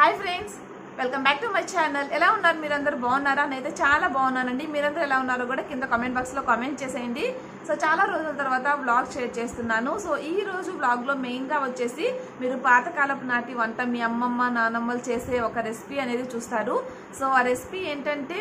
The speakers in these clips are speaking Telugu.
hi friends welcome back to my channel ఎలా ఉన్నారు మీరందరూ బాగున్నారా నేనైతే చాలా బాగున్నానండి మీరందరూ ఎలా ఉన్నారో కూడా కింద కామెంట్ బాక్స్లో కామెంట్ చేసేయండి సో చాలా రోజుల తర్వాత బ్లాగ్ షేర్ చేస్తున్నాను సో ఈ రోజు బ్లాగ్లో మెయిన్గా వచ్చేసి మీరు పాతకాలపు నాటి వంట మీ అమ్మమ్మ నానమ్మలు చేసే ఒక రెసిపీ అనేది చూస్తారు సో ఆ రెసిపీ ఏంటంటే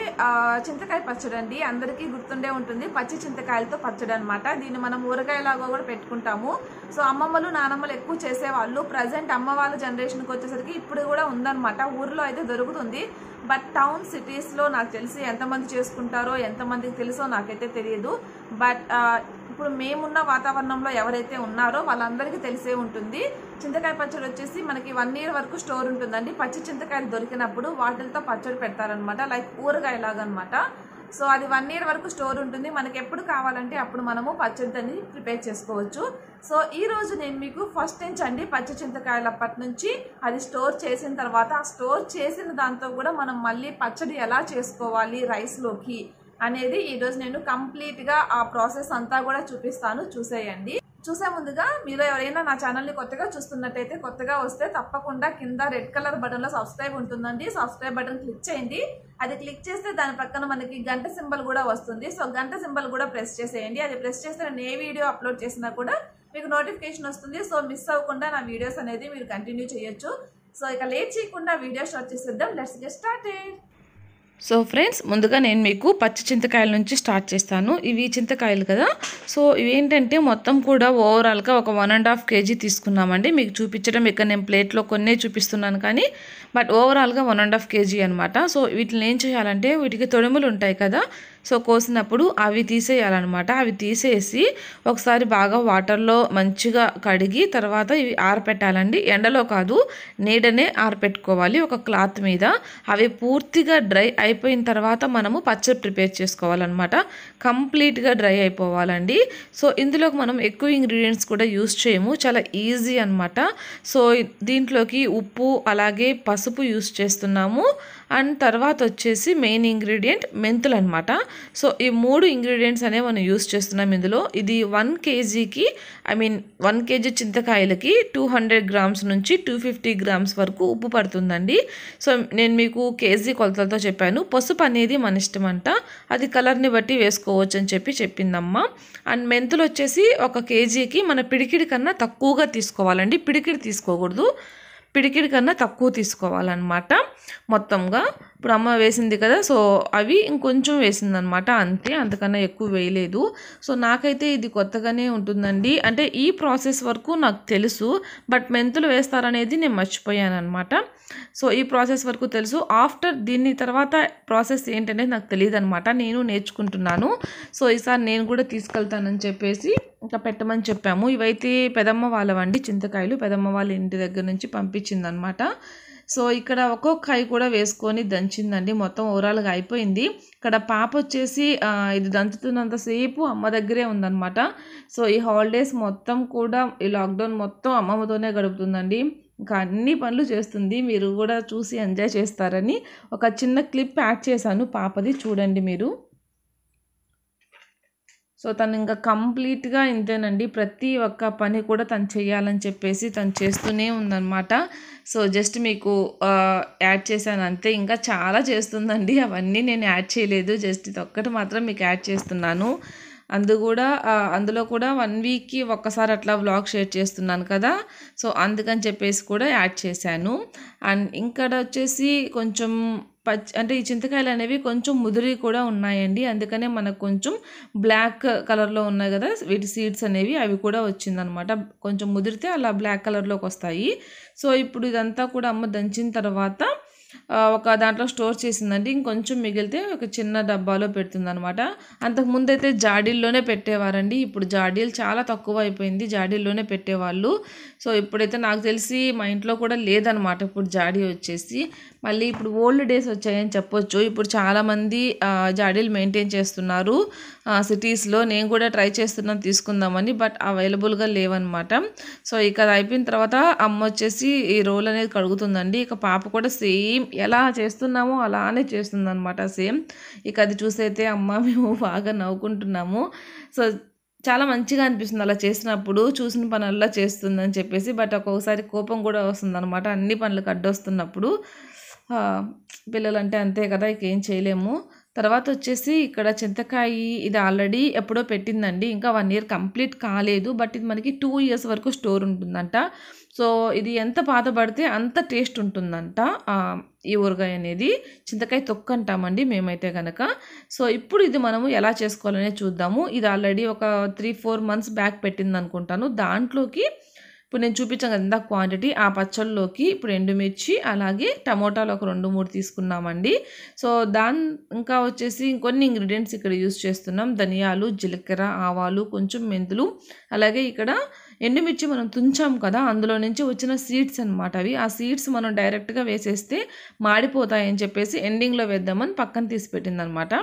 చింతకాయ పచ్చడి అండి అందరికీ గుర్తుండే ఉంటుంది పచ్చి చింతకాయలతో పచ్చడి అనమాట దీన్ని మనం ఊరగాయలాగా కూడా పెట్టుకుంటాము సో అమ్మమ్మలు నానమ్మలు ఎక్కువ చేసేవాళ్ళు ప్రజెంట్ అమ్మ వాళ్ళ జనరేషన్కి వచ్చేసరికి ఇప్పుడు కూడా ఉందనమాట ఊర్లో అయితే దొరుకుతుంది బట్ టౌన్ సిటీస్లో నాకు తెలిసి ఎంతమంది చేసుకుంటారో ఎంతమందికి తెలుసో నాకైతే తెలియదు బట్ ఇప్పుడు మేమున్న వాతావరణంలో ఎవరైతే ఉన్నారో వాళ్ళందరికీ తెలిసే ఉంటుంది చింతకాయ పచ్చడి వచ్చేసి మనకి వన్ ఇయర్ వరకు స్టోర్ ఉంటుందండి పచ్చి చింతకాయలు దొరికినప్పుడు వాటితో పచ్చడి పెడతారనమాట లైక్ ఊరగాయలాగనమాట సో అది వన్ ఇయర్ వరకు స్టోర్ ఉంటుంది మనకి ఎప్పుడు కావాలంటే అప్పుడు మనము పచ్చడిని ప్రిపేర్ చేసుకోవచ్చు సో ఈ రోజు నేను మీకు ఫస్ట్ నుంచి అండి పచ్చి చింతకాయలు అప్పటి నుంచి అది స్టోర్ చేసిన తర్వాత ఆ స్టోర్ చేసిన దాంతో కూడా మనం మళ్ళీ పచ్చడి ఎలా చేసుకోవాలి రైస్లోకి అనేది ఈరోజు నేను కంప్లీట్గా ఆ ప్రాసెస్ అంతా కూడా చూపిస్తాను చూసేయండి చూసే ముందుగా మీరు ఎవరైనా నా ఛానల్ని కొత్తగా చూస్తున్నట్టయితే కొత్తగా వస్తే తప్పకుండా కింద రెడ్ కలర్ బటన్లో సబ్స్క్రైబ్ ఉంటుందండి సబ్స్క్రైబ్ బటన్ క్లిక్ చేయండి అది క్లిక్ చేస్తే దాని పక్కన మనకి గంట సింబల్ కూడా వస్తుంది సో గంట సింబల్ కూడా ప్రెస్ చేసేయండి అది ప్రెస్ చేస్తే నేను ఏ వీడియో అప్లోడ్ చేసినా కూడా మీకు నోటిఫికేషన్ వస్తుంది సో మిస్ అవ్వకుండా నా వీడియోస్ అనేది మీరు కంటిన్యూ చేయొచ్చు సో ఇక లేట్ చేయకుండా వీడియోస్ షార్ట్ చేసేద్దాం let's get started so friends ముందుగా నేను మీకు పచ్చి చింతకాయల నుంచి స్టార్ట్ చేస్తాను ఇవి చింతకాయలు కదా సో ఇవేంటంటే మొత్తం కూడా ఓవరాల్గా ఒక వన్ అండ్ హాఫ్ కేజీ తీసుకున్నామండి మీకు చూపించడం ఇక్కడ నేను ప్లేట్లో కొన్నే చూపిస్తున్నాను కానీ బట్ ఓవరాల్గా వన్ అండ్ హాఫ్ కేజీ అనమాట సో వీటిని ఏం చేయాలంటే వీటికి తొడుములు ఉంటాయి కదా సో కోసినప్పుడు అవి తీసేయాలన్నమాట అవి తీసేసి ఒకసారి బాగా వాటర్లో మంచిగా కడిగి తర్వాత ఇవి ఆరపెట్టాలండి ఎండలో కాదు నీడనే ఆరపెట్టుకోవాలి ఒక క్లాత్ మీద అవి పూర్తిగా డ్రై అయిపోయిన తర్వాత మనము పచ్చడి ప్రిపేర్ చేసుకోవాలన్నమాట కంప్లీట్గా డ్రై అయిపోవాలండి సో ఇందులోకి మనం ఎక్కువ ఇంగ్రీడియంట్స్ కూడా యూస్ చేయము చాలా ఈజీ అనమాట సో దీంట్లోకి ఉప్పు అలాగే పసుపు యూస్ చేస్తున్నాము అండ్ తర్వాత వచ్చేసి మెయిన్ ఇంగ్రీడియంట్ మెంతులు అనమాట సో ఈ మూడు ఇంగ్రీడియంట్స్ అనేవి మనం యూస్ చేస్తున్నాం ఇందులో ఇది వన్ కేజీకి ఐ మీన్ వన్ కేజీ చింతకాయలకి టూ హండ్రెడ్ గ్రామ్స్ నుంచి టూ ఫిఫ్టీ గ్రామ్స్ వరకు ఉప్పు పడుతుందండి సో నేను మీకు కేజీ కొలతలతో చెప్పాను పసుపు అనేది మన ఇష్టం అంట అది కలర్ని బట్టి వేసుకోవచ్చు అని చెప్పి చెప్పిందమ్మ అండ్ మెంతులు వచ్చేసి ఒక కేజీకి మన పిడికిడి కన్నా తక్కువగా తీసుకోవాలండి పిడికిడి తీసుకోకూడదు పిడికిడి కన్నా తక్కువ తీసుకోవాలన్నమాట మొత్తంగా ఇప్పుడు అమ్మ వేసింది కదా సో అవి ఇంకొంచెం వేసిందనమాట అంతే అంతకన్నా ఎక్కువ వేయలేదు సో నాకైతే ఇది కొత్తగానే ఉంటుందండి అంటే ఈ ప్రాసెస్ వరకు నాకు తెలుసు బట్ మెంతులు వేస్తారనేది నేను మర్చిపోయాను అనమాట సో ఈ ప్రాసెస్ వరకు తెలుసు ఆఫ్టర్ దీని తర్వాత ప్రాసెస్ ఏంటనేది నాకు తెలియదు అనమాట నేను నేర్చుకుంటున్నాను సో ఈసారి నేను కూడా తీసుకెళ్తానని చెప్పేసి ఇంకా పెట్టమని చెప్పాము ఇవైతే పెదమ్మ వాళ్ళవండి చింతకాయలు పెదమ్మ వాళ్ళ ఇంటి దగ్గర నుంచి పంపించిందనమాట సో ఇక్కడ ఒక్కొక్క కాయ కూడా వేసుకొని దంచిందండి మొత్తం ఓవరాల్గా అయిపోయింది ఇక్కడ పాప వచ్చేసి ఇది దంచుతున్నంతసేపు అమ్మ దగ్గరే ఉందనమాట సో ఈ హాలిడేస్ మొత్తం కూడా ఈ లాక్డౌన్ మొత్తం అమ్మమ్మతోనే గడుపుతుందండి ఇంకా అన్ని పనులు చేస్తుంది మీరు కూడా చూసి ఎంజాయ్ చేస్తారని ఒక చిన్న క్లిప్ యాడ్ చేశాను పాపది చూడండి మీరు సో తను ఇంకా కంప్లీట్గా ఇంతేనండి ప్రతి ఒక్క పని కూడా తను చేయాలని చెప్పేసి తను చేస్తూనే ఉందన్నమాట సో జస్ట్ మీకు యాడ్ చేశాను అంతే ఇంకా చాలా చేస్తుందండి అవన్నీ నేను యాడ్ చేయలేదు జస్ట్ ఇది ఒక్కటి మాత్రం మీకు యాడ్ చేస్తున్నాను అందు కూడా అందులో కూడా వన్ వీక్కి ఒక్కసారి అట్లా వ్లాగ్ షేర్ చేస్తున్నాను కదా సో అందుకని చెప్పేసి కూడా యాడ్ చేశాను అండ్ ఇంకా వచ్చేసి కొంచెం పచ్చి అంటే ఈ చింతకాయలు అనేవి కొంచెం ముదిరి కూడా ఉన్నాయండి అందుకనే మనకు కొంచెం బ్లాక్ కలర్లో ఉన్నాయి కదా వీటి సీడ్స్ అనేవి అవి కూడా వచ్చిందనమాట కొంచెం ముదిరితే అలా బ్లాక్ కలర్లోకి వస్తాయి సో ఇప్పుడు ఇదంతా కూడా అమ్మ దంచిన తర్వాత ఒక దాంట్లో స్టోర్ చేసిందండి ఇంకొంచెం మిగిలితే ఒక చిన్న డబ్బాలో పెడుతుందనమాట అంతకుముందు అయితే జాడీల్లోనే పెట్టేవారండి ఇప్పుడు జాడీలు చాలా తక్కువ అయిపోయింది జాడీల్లోనే పెట్టేవాళ్ళు సో ఇప్పుడైతే నాకు తెలిసి మా ఇంట్లో కూడా లేదనమాట ఇప్పుడు జాడీ వచ్చేసి మళ్ళీ ఇప్పుడు ఓల్డ్ డేస్ వచ్చాయని చెప్పొచ్చు ఇప్పుడు చాలామంది జాడీలు మెయింటైన్ చేస్తున్నారు సిటీస్లో నేను కూడా ట్రై చేస్తున్నాను తీసుకుందామని బట్ అవైలబుల్గా లేవన్నమాట సో ఇక అది అయిపోయిన తర్వాత అమ్మ వచ్చేసి ఈ రోల్ అనేది కడుగుతుందండి ఇక పాప కూడా సేమ్ ఎలా చేస్తున్నామో అలానే చేస్తుంది అనమాట సేమ్ ఇక అది చూసైతే అమ్మ మేము బాగా నవ్వుకుంటున్నాము సో చాలా మంచిగా అనిపిస్తుంది అలా చేసినప్పుడు చూసిన పనుల్లో చేస్తుందని చెప్పేసి బట్ ఒక్కొక్కసారి కోపం కూడా వస్తుంది అనమాట అన్ని పనులకు అడ్డొస్తున్నప్పుడు పిల్లలంటే అంతే కదా ఇక ఏం చేయలేము తర్వాత వచ్చేసి ఇక్కడ చింతకాయ ఇది ఆల్రెడీ ఎప్పుడో పెట్టిందండి ఇంకా వన్ ఇయర్ కంప్లీట్ కాలేదు బట్ ఇది మనకి టూ ఇయర్స్ వరకు స్టోర్ ఉంటుందంట సో ఇది ఎంత పాత పడితే అంత టేస్ట్ ఉంటుందంట ఈ ఊరగాయ అనేది చింతకాయ తొక్క అంటామండి మేమైతే కనుక సో ఇప్పుడు ఇది మనము ఎలా చేసుకోవాలనే చూద్దాము ఇది ఆల్రెడీ ఒక త్రీ ఫోర్ మంత్స్ బ్యాక్ పెట్టింది అనుకుంటాను దాంట్లోకి ఇప్పుడు నేను చూపించాను కదా ఇందాక క్వాంటిటీ ఆ పచ్చళ్ళలోకి ఇప్పుడు ఎండుమిర్చి అలాగే టమోటాలు ఒక రెండు మూడు తీసుకున్నామండి సో దాని ఇంకా వచ్చేసి ఇంకొన్ని ఇంగ్రీడియంట్స్ ఇక్కడ యూస్ చేస్తున్నాం ధనియాలు జీలకర్ర ఆవాలు కొంచెం మెంతులు అలాగే ఇక్కడ ఎండుమిర్చి మనం తుంచాం కదా అందులో నుంచి వచ్చిన సీడ్స్ అనమాట అవి ఆ సీడ్స్ మనం డైరెక్ట్గా వేసేస్తే మాడిపోతాయని చెప్పేసి ఎండింగ్లో వేద్దామని పక్కన తీసి పెట్టిందనమాట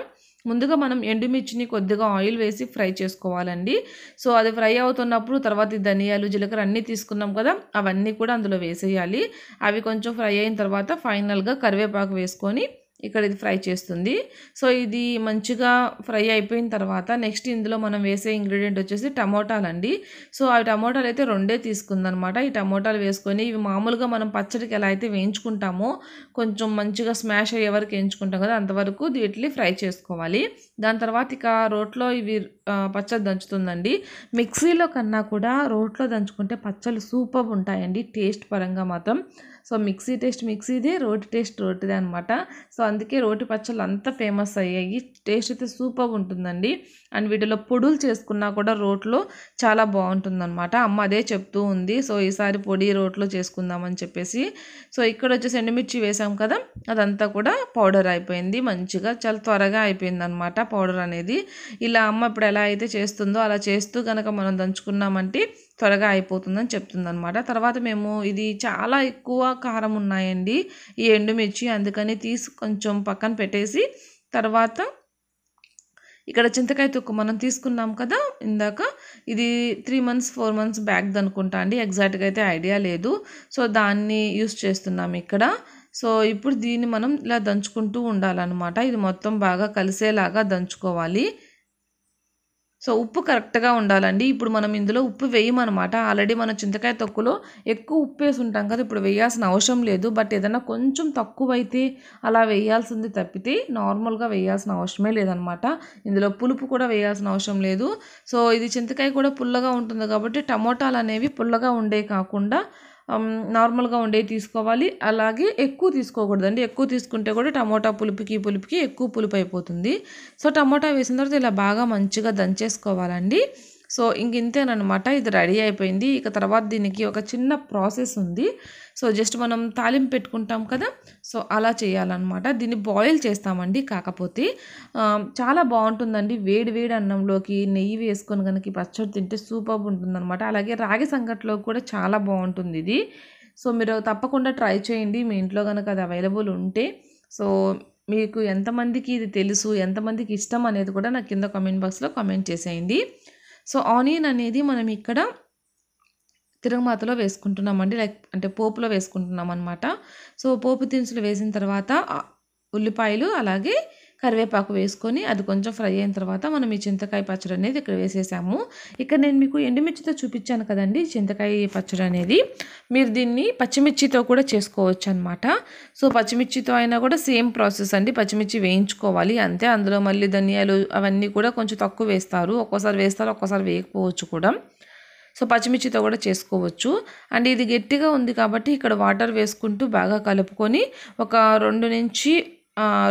ముందుగా మనం ఎండుమిర్చిని కొద్దిగా ఆయిల్ వేసి ఫ్రై చేసుకోవాలండి సో అది ఫ్రై అవుతున్నప్పుడు తర్వాత ధనియాలు జీలకర్ర అన్నీ తీసుకున్నాం కదా అవన్నీ కూడా అందులో వేసేయాలి అవి కొంచెం ఫ్రై అయిన తర్వాత ఫైనల్గా కరివేపాకు వేసుకొని ఇక్కడ ఇది ఫ్రై చేస్తుంది సో ఇది మంచిగా ఫ్రై అయిపోయిన తర్వాత నెక్స్ట్ ఇందులో మనం వేసే ఇంగ్రీడియంట్ వచ్చేసి టమోటాలు అండి సో ఆ టమోటాలు అయితే రెండే తీసుకుందనమాట ఈ టమోటాలు వేసుకొని ఇవి మామూలుగా మనం పచ్చడికి ఎలా అయితే వేయించుకుంటామో కొంచెం మంచిగా స్మాష్ అయ్యే వరకు వేయించుకుంటాం కదా అంతవరకు వీటిని ఫ్రై చేసుకోవాలి దాని తర్వాత ఇక రోట్లో ఇవి పచ్చడి దంచుతుందండి మిక్సీలో కన్నా కూడా రోట్లో దంచుకుంటే పచ్చళ్ళు సూపర్ ఉంటాయండి టేస్ట్ పరంగా మాత్రం సో మిక్సీ టేస్ట్ మిక్సీది రోటి టేస్ట్ రోటిది అనమాట సో అందుకే రోటి పచ్చళ్ళు అంత ఫేమస్ అయ్యాయి టేస్ట్ అయితే సూపర్ ఉంటుందండి అండ్ వీటిలో పొడులు చేసుకున్నా కూడా రోట్లో చాలా బాగుంటుందన్నమాట అమ్మ అదే చెప్తూ ఉంది సో ఈసారి పొడి రోట్లో చేసుకుందామని చెప్పేసి సో ఇక్కడ వచ్చేసి ఎండుమిర్చి వేసాం కదా అదంతా కూడా పౌడర్ అయిపోయింది మంచిగా చాలా త్వరగా అయిపోయింది అనమాట పౌడర్ అనేది ఇలా అమ్మ ఇప్పుడు ఎలా అయితే చేస్తుందో అలా చేస్తూ కనుక మనం దంచుకున్నామంటే త్వరగా అయిపోతుందని చెప్తుంది అనమాట తర్వాత మేము ఇది చాలా ఎక్కువ కారం ఉన్నాయండి ఈ ఎండుమిర్చి అందుకని తీసి కొంచెం పక్కన పెట్టేసి తర్వాత ఇక్కడ చింతకాయ తొక్కు మనం తీసుకున్నాం కదా ఇందాక ఇది three months four months back అనుకుంటా అండి ఎగ్జాక్ట్గా అయితే ఐడియా లేదు సో దాన్ని యూస్ చేస్తున్నాం ఇక్కడ సో ఇప్పుడు దీన్ని మనం ఇలా దంచుకుంటూ ఉండాలన్నమాట ఇది మొత్తం బాగా కలిసేలాగా దంచుకోవాలి సో ఉప్పు కరెక్ట్గా ఉండాలండి ఇప్పుడు మనం ఇందులో ఉప్పు వేయమనమాట ఆల్రెడీ మనం చింతకాయ తొక్కులో ఎక్కువ ఉప్పు వేసి ఉంటాం కదా ఇప్పుడు వేయాల్సిన అవసరం లేదు బట్ ఏదైనా కొంచెం తక్కువైతే అలా వేయాల్సింది తప్పితే నార్మల్గా వేయాల్సిన అవసరమే లేదనమాట ఇందులో పులుపు కూడా వేయాల్సిన అవసరం లేదు సో ఇది చింతకాయ కూడా పుల్లగా ఉంటుంది కాబట్టి టమోటాలు అనేవి పుల్లగా ఉండే కాకుండా నార్మల్గా ఉండే తీసుకోవాలి అలాగే ఎక్కువ తీసుకోకూడదండి ఎక్కువ తీసుకుంటే కూడా టమోటా పులుపుకి పులుపుకి ఎక్కువ పులుపు అయిపోతుంది సో టమోటా వేసిన తర్వాత ఇలా బాగా మంచిగా దంచేసుకోవాలండి సో ఇంక ఇంతేనమాట ఇది రెడీ అయిపోయింది ఇక తర్వాత దీనికి ఒక చిన్న ప్రాసెస్ ఉంది సో జస్ట్ మనం తాలింపు పెట్టుకుంటాం కదా సో అలా చేయాలన్నమాట దీన్ని బాయిల్ చేస్తామండి కాకపోతే చాలా బాగుంటుందండి వేడి వేడి అన్నంలోకి నెయ్యి వేసుకొని కనుక పచ్చడి తింటే సూపర్ ఉంటుందన్నమాట అలాగే రాగి సంగట్లో కూడా చాలా బాగుంటుంది ఇది సో మీరు తప్పకుండా ట్రై చేయండి మీ ఇంట్లో కనుక అది అవైలబుల్ ఉంటే సో మీకు ఎంతమందికి ఇది తెలుసు ఎంతమందికి ఇష్టం అనేది కూడా నాకు కింద కామెంట్ బాక్స్లో కామెంట్ చేసేయండి సో ఆనియన్ అనేది మనం ఇక్కడ తిరగమాతలో వేసుకుంటున్నామండి లైక్ అంటే పోపులో వేసుకుంటున్నాం అనమాట సో పోపు దినుసులు వేసిన తర్వాత ఉల్లిపాయలు అలాగే కరివేపాకు వేసుకొని అది కొంచెం ఫ్రై అయిన తర్వాత మనం ఈ చింతకాయ పచ్చడి అనేది ఇక్కడ వేసేసాము ఇక్కడ నేను మీకు ఎండుమిర్చితో చూపించాను కదండి చింతకాయ పచ్చడి అనేది మీరు దీన్ని పచ్చిమిర్చితో కూడా చేసుకోవచ్చు అనమాట సో పచ్చిమిర్చితో అయినా కూడా సేమ్ ప్రాసెస్ అండి పచ్చిమిర్చి వేయించుకోవాలి అంతే అందులో మళ్ళీ ధనియాలు అవన్నీ కూడా కొంచెం తక్కువ వేస్తారు ఒక్కోసారి వేస్తారు ఒక్కోసారి వేయకపోవచ్చు కూడా సో పచ్చిమిర్చితో కూడా చేసుకోవచ్చు అండ్ ఇది గట్టిగా ఉంది కాబట్టి ఇక్కడ వాటర్ వేసుకుంటూ బాగా కలుపుకొని ఒక రెండు నుంచి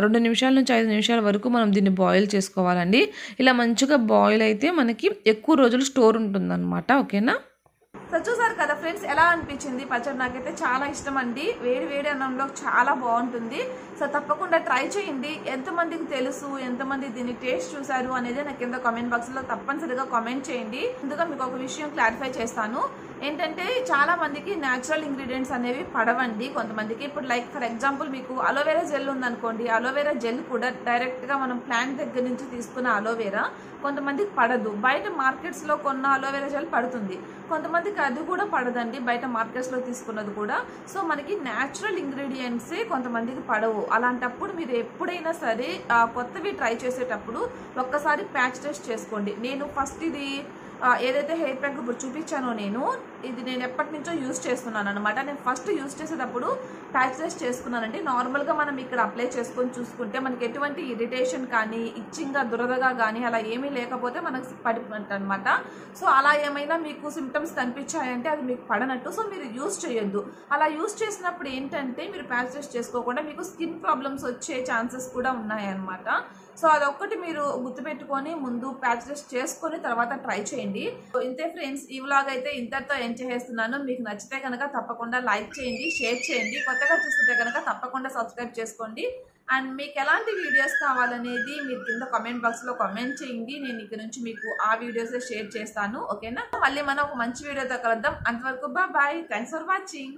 రెండు నిమిషాల నుంచి ఐదు నిమిషాల వరకు మనం దీన్ని బాయిల్ చేసుకోవాలండి ఇలా మంచిగా బాయిల్ అయితే మనకి ఎక్కువ రోజులు స్టోర్ ఉంటుందన్నమాట ఓకేనా సో చూసారు కదా ఫ్రెండ్స్ ఎలా అనిపించింది పచ్చడి నాకైతే చాలా ఇష్టం అండి వేడి వేడి అన్నంలో చాలా బాగుంటుంది సో తప్పకుండా ట్రై చేయండి ఎంతమందికి తెలుసు ఎంతమంది దీన్ని టేస్ట్ చూశారు అనేది నాకు కింద కామెంట్ బాక్స్లో తప్పనిసరిగా కామెంట్ చేయండి ముందుగా మీకు ఒక విషయం క్లారిఫై చేస్తాను ఏంటంటే చాలా మందికి న్యాచురల్ ఇంగ్రీడియంట్స్ అనేవి పడవండి కొంతమందికి ఇప్పుడు లైక్ ఫర్ ఎగ్జాంపుల్ మీకు అలోవెరా జెల్ ఉందనుకోండి అలోవెరా జెల్ కూడా డైరెక్ట్గా మనం ప్లాంట్ దగ్గర నుంచి తీసుకున్న అలోవెరా కొంతమందికి పడదు బయట మార్కెట్స్లో కొన్న అలోవెరా జెల్ పడుతుంది కొంతమందికి అది కూడా పడదండి బయట మార్కెట్స్లో తీసుకున్నది కూడా సో మనకి న్యాచురల్ ఇంగ్రీడియంట్సే కొంతమందికి పడవు అలాంటప్పుడు మీరు ఎప్పుడైనా సరే కొత్తవి ట్రై చేసేటప్పుడు ఒక్కసారి ప్యాచ్ టెస్ట్ చేసుకోండి నేను ఫస్ట్ ఇది ఏదైతే హెయిర్ ప్యాక్ ఇప్పుడు చూపించానో నేను ఇది నేను ఎప్పటి నుంచో యూజ్ చేస్తున్నాను అనమాట నేను ఫస్ట్ యూజ్ చేసేటప్పుడు ప్యాచ్ చేసుకున్నానండి నార్మల్గా మనం ఇక్కడ అప్లై చేసుకొని చూసుకుంటే మనకి ఎటువంటి ఇరిటేషన్ కానీ ఇచ్చింగా దురదగా కానీ అలా ఏమీ లేకపోతే మనకు అనమాట సో అలా ఏమైనా మీకు సిమ్టమ్స్ కనిపించాయంటే అది మీకు పడనట్టు సో మీరు యూజ్ చేయొద్దు అలా యూజ్ చేసినప్పుడు ఏంటంటే మీరు ప్యాచ్ చేసుకోకుండా మీకు స్కిన్ ప్రాబ్లమ్స్ వచ్చే ఛాన్సెస్ కూడా ఉన్నాయన్నమాట సో అదొక్కటి మీరు గుర్తుపెట్టుకొని ముందు ప్యాచ్ టెస్ట్ చేసుకొని తర్వాత ట్రై చేయండి ఇంతే ఫ్రెండ్స్ ఈ వ్లాగ్ అయితే ఇంతటితో ఎండ్ చేస్తున్నాను మీకు నచ్చితే కనుక తప్పకుండా లైక్ చేయండి షేర్ చేయండి కొత్తగా చూస్తుంటే కనుక తప్పకుండా సబ్స్క్రైబ్ చేసుకోండి అండ్ మీకు ఎలాంటి వీడియోస్ కావాలనేది మీరు కింద కమెంట్ బాక్స్లో కామెంట్ చేయండి నేను ఇక్కడ నుంచి మీకు ఆ వీడియోసే షేర్ చేస్తాను ఓకేనా మళ్ళీ మనం ఒక మంచి వీడియోతో కలుద్దాం అంతవరకు బాయ్ థ్యాంక్స్ ఫర్ వాచింగ్